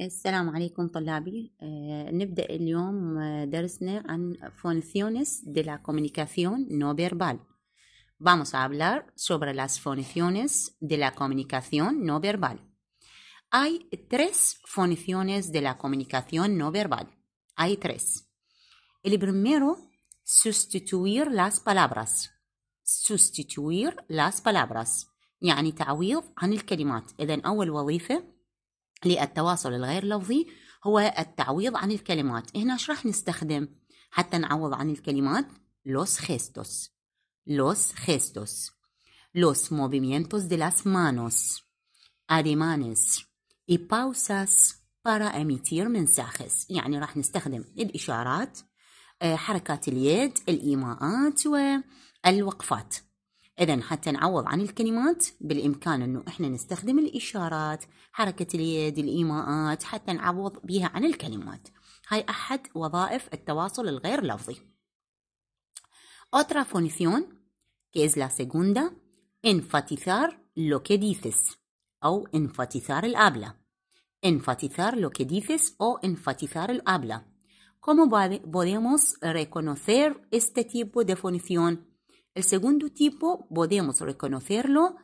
السلام عليكم طلابي آه نبدأ اليوم درسنا عن فونثيونس دي لا كومونيكاسيون نو بيربال Vamos a hablar sobre las funciones de la comunicación no verbal. Hay tres funciones de la comunicación no verbal. Hay tres. El primero, sustituir las palabras. Sustituir las palabras. يعني تعويض عن الكلمات. إذا أول وظيفة للتواصل الغير لفظي هو التعويض عن الكلمات هنا ايش راح نستخدم حتى نعوض عن الكلمات لوس خيستوس لوس خيستوس لوس موفيمينتوس دي لاس مانوس اديمانس y pausas para emitir mensajes يعني راح نستخدم الإشارات آه، حركات اليد الإيماءات والوقفات إذا حتى نعوض عن الكلمات بالإمكان إنه إحنا نستخدم الإشارات حركة اليد الإيماءات حتى نعوض بها عن الكلمات هاي أحد وظائف التواصل الغير لفظي Otra función que es la segunda enfatizar lo que dices أو enfatizar el habla enfatizar lo que dices o enfatizar el habla ¿Cómo podemos reconocer este tipo de función El segundo tipo podemos reconocerlo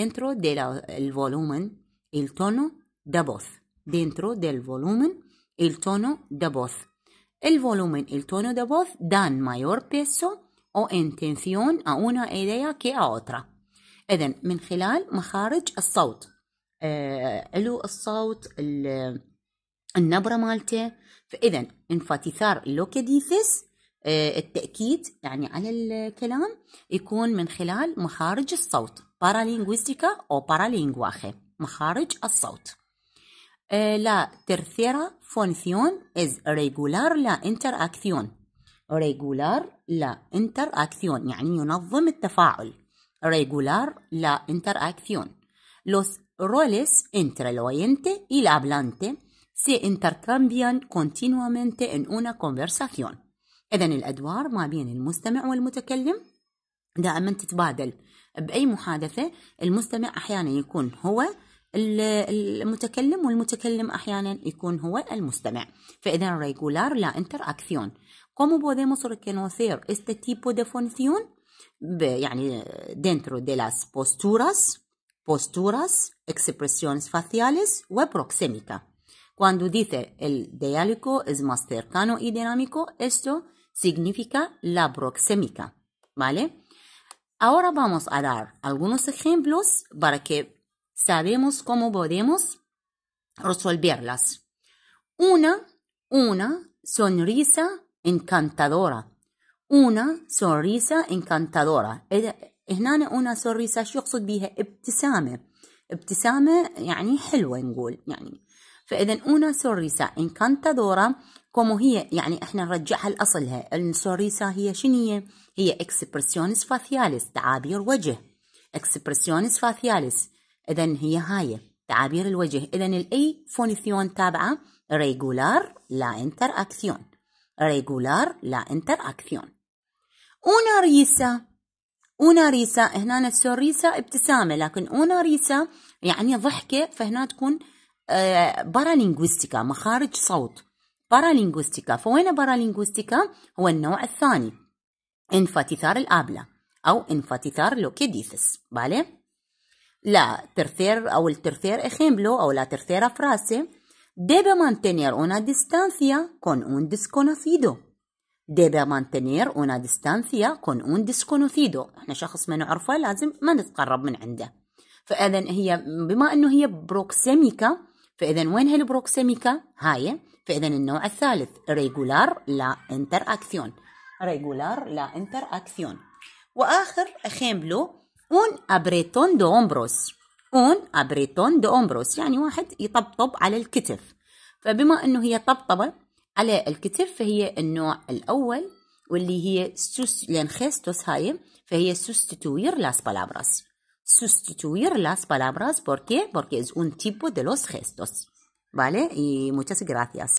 dentro del volumen, el tono de voz. Dentro del volumen, el tono de voz. El volumen, el tono de voz dan mayor peso o intención a una idea que a otra. من خلال مخارج الصوت علو الصوت النبرة مالته enfatizar lo que dices آه، التأكيد يعني على الكلام يكون من خلال مخارج الصوت بارالينغويستيكا أو بارالينغواخي مخارج الصوت آه، لا ترثيرا فونثيون از ريجولار لا انتر اكثيون ريجولار لا انتر اكثيون يعني ينظم التفاعل ريجولار لا انتر اكثيون los roles entre el oyente y el hablante se intercambian continuamente en una conversación إذا الأدوار ما بين المستمع والمتكلم دائما تتبادل بأي محادثة المستمع أحيانا يكون هو المتكلم والمتكلم أحيانا يكون هو المستمع فإذا ريجولار لا انتر أكسيون قوموا بوديموس ريكينوثير استتيبو دفونسيون يعني دينترو دي لاس بوستوراس بوستوراس اكسبرسيونس فاثياليس وبروكسيميكا cuando dice el diálogo es más cercano y dinámico esto significa la proxémica, ¿vale? Ahora vamos a dar algunos ejemplos para que sabemos cómo podemos resolverlas. Una, una sonrisa encantadora. Una sonrisa encantadora. هنا una sonrisa شو يقصد بيها ابتسامة يعني حلوة نقول فإذا أونا سوريسا إن دورا كومو هي يعني احنا نرجعها لأصلها السوريسا هي شنية هي اكسبرسيونس فاثياليس تعابير وجه اكسبرسيونس فاثياليس إذا هي هاي تعابير الوجه إذا الأي فونيثيون تابعة ريجولار لا انتر اكسيون ريجولار لا انتر اكسيون أونا ريسا أونا ريسا هنا السوريسا ابتسامة لكن أونا ريسا يعني ضحكة فهنا تكون بارالينغوستيكا آه، مخارج صوت بارالينغوستيكا فوين بارالينغوستيكا هو النوع الثاني انفتثار الآبلة أو انفتثار لوكيديثس بالي لا ترثير أو الترثير ejemplo أو لا ترثير افراسي debe mantener una distancia con un desconocido debe mantener una distancia con un desconocido احنا شخص ما نعرفه لازم ما نتقرب من عنده فاذا هي بما انه هي بروكسيميكا فإذا وين هالبروكسيميكا؟ هاي فإذا النوع الثالث ريجولار لا انتر أكسيون ريجولار لا انتر أكسيون وآخر اخيمبلو اون ابريتون دو امبروس اون ابريتون دو امبروس يعني واحد يطبطب على الكتف فبما انه هي طبطبة على الكتف فهي النوع الاول واللي هي سوس لانخيستوس هاي فهي سوستتوير لاس بالابراس sustituir las palabras. ¿Por qué? Porque es un tipo de los gestos. ¿Vale? Y muchas gracias.